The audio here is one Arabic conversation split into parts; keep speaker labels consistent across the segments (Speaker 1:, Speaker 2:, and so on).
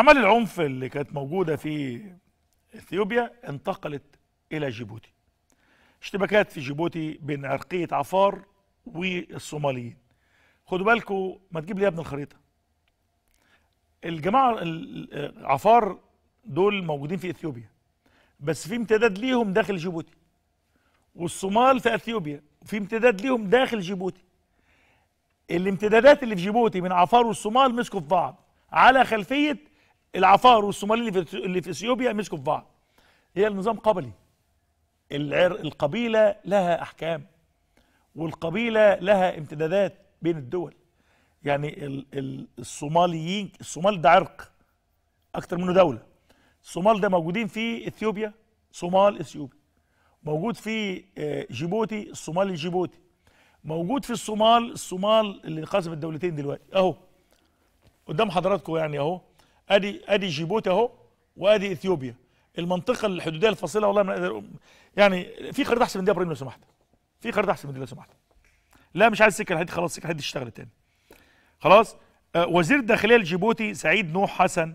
Speaker 1: عمل العنف اللي كانت موجودة في اثيوبيا انتقلت إلى جيبوتي اشتباكات في جيبوتي بين عرقية عفار والصوماليين خدوا بالكم ما تجيب لي يا ابن الخريطة الجماعة العفار دول موجودين في اثيوبيا بس في امتداد ليهم داخل جيبوتي والصومال في اثيوبيا وفي امتداد ليهم داخل جيبوتي الامتدادات اللي في جيبوتي من عفار والصومال مسكوا في بعض على خلفيه العفار والصومالي اللي في اثيوبيا مسكوا في بعض هي النظام قبلي العر... القبيله لها احكام والقبيله لها امتدادات بين الدول يعني ال... ال... الصوماليين الصومال ده عرق اكتر منه دوله الصومال ده موجودين في اثيوبيا صومال اثيوبي موجود في آه، جيبوتي الصومال الجيبوتي موجود في الصومال الصومال اللي انقسمت الدولتين دلوقتي اهو قدام حضراتكم يعني اهو ادي ادي جيبوتي اهو وادي اثيوبيا المنطقه الحدوديه الفاصله والله من يعني في خريطه احسن من دي يا ابراهيم لو سمحت في خريطه احسن من دي لو سمحت لا مش عايز السكه الحديد خلاص السكه الحديد اشتغلت تاني خلاص آه وزير الداخليه الجيبوتي سعيد نوح حسن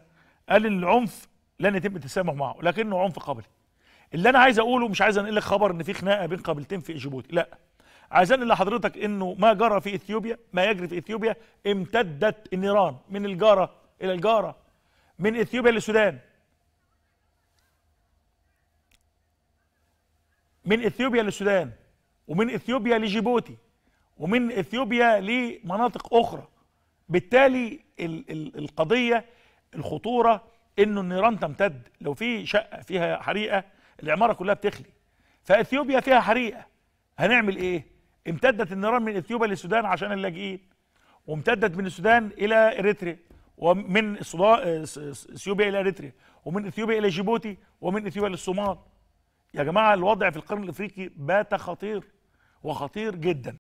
Speaker 1: قال ان العنف لن يتم التسامح معه لكنه عنف قبلي اللي انا عايز اقوله مش عايز انقل لك خبر ان في خناقه بين قبيلتين في جيبوتي لا عايز انقل لحضرتك انه ما جرى في اثيوبيا ما يجري في اثيوبيا امتدت النيران من الجاره الى الجاره من اثيوبيا للسودان من اثيوبيا للسودان ومن اثيوبيا لجيبوتي ومن اثيوبيا لمناطق اخرى بالتالي ال ال القضيه الخطوره انه النيران تمتد لو في شقه فيها حريقه العماره كلها بتخلي فاثيوبيا فيها حريقه هنعمل ايه امتدت النيران من اثيوبيا للسودان عشان اللاجئين وامتدت من السودان الى اريتريا ومن اثيوبيا الى اريتريا ومن اثيوبيا الى جيبوتي ومن اثيوبيا للصومال يا جماعه الوضع في القرن الافريقي بات خطير وخطير جدا